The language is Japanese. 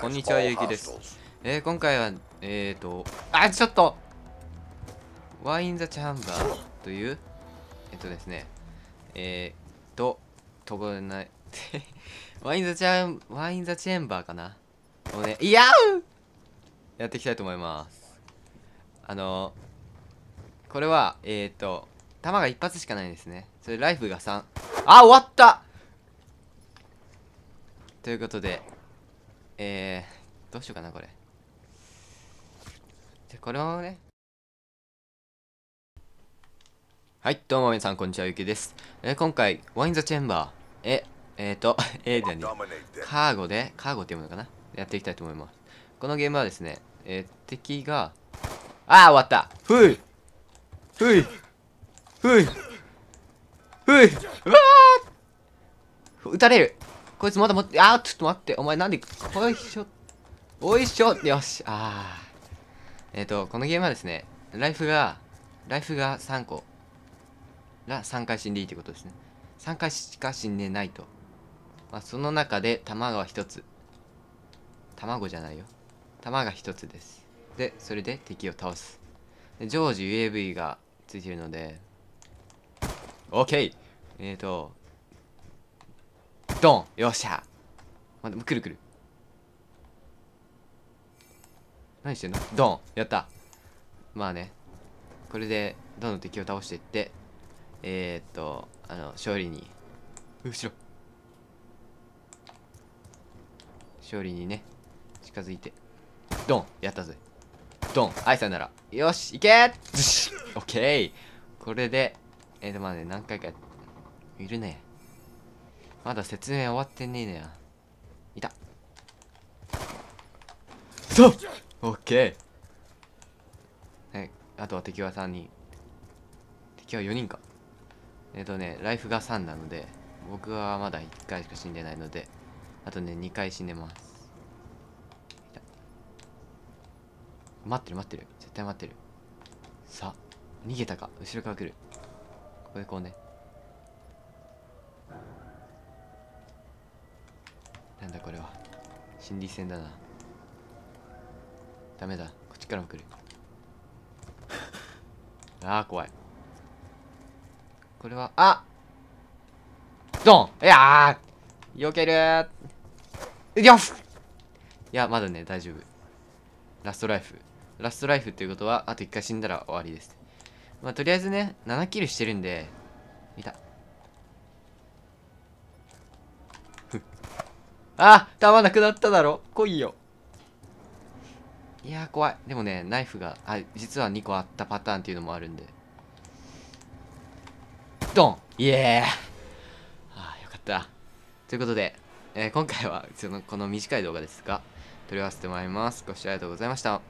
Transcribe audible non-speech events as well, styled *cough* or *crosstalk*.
こんにちはゆうきですえー、今回はえっ、ー、とあちょっとワイン・ザ・チャンバーというえっ、ー、とですねえー、ととこない *laughs* ワイン・ザ・チャンワイン・ザ・チェンバーかなをねいやうやっていきたいと思いますあのこれはえっ、ー、と弾が一発しかないんですねそれライフが3あ終わったということでえー、どうしようかな、これ。じゃ、これをね。はい、どうも皆さん、こんにちは、ゆきです。えー、今回、ワインザチェンバー、え、えっ、ー、と、えー、何 *laughs* カーゴで、カーゴっていうものかなやっていきたいと思います。このゲームはですね、えー、敵が、ああ、終わったふいふいふいふいうわー撃たれるこいつまだ持って、あー、ちょっと待って、お前なんで、おいしょ、おいしょ、よし、あー。えっ、ー、と、このゲームはですね、ライフが、ライフが3個。ら、3回死んでいいってことですね。3回しか死んでないと。まあ、その中で、卵は1つ。卵じゃないよ。卵が1つです。で、それで敵を倒す。で常時 UAV がついてるので、OK! えっ、ー、と、ドンよっしゃまでもくるくる何してんのドンやったまあねこれでどんどん敵を倒していってえー、っとあの勝利に後ろ勝利にね近づいてドンやったぜドンアいさんならよしいけずしオッケーこれでえー、っとまあね何回かいるねまだ説明終わってねえねやいたそうオッケーはいあとは敵は3人敵は4人かえっ、とねライフが3なので僕はまだ1回しか死んでないのであとね2回死んでます待ってる待ってる絶対待ってるさあ逃げたか後ろから来るここでこうね心理戦だなダメだこっちからも来る *laughs* ああ怖いこれはあドンいやーよけるーよしいやまだね大丈夫ラストライフラストライフっていうことはあと1回死んだら終わりですまあとりあえずね7キルしてるんで見たあ弾なくなっただろ来いよいや怖いでもねナイフがあ実は2個あったパターンっていうのもあるんでドンイエーあーよかったということで、えー、今回はそのこの短い動画ですが撮り合わせてもらいますご視聴ありがとうございました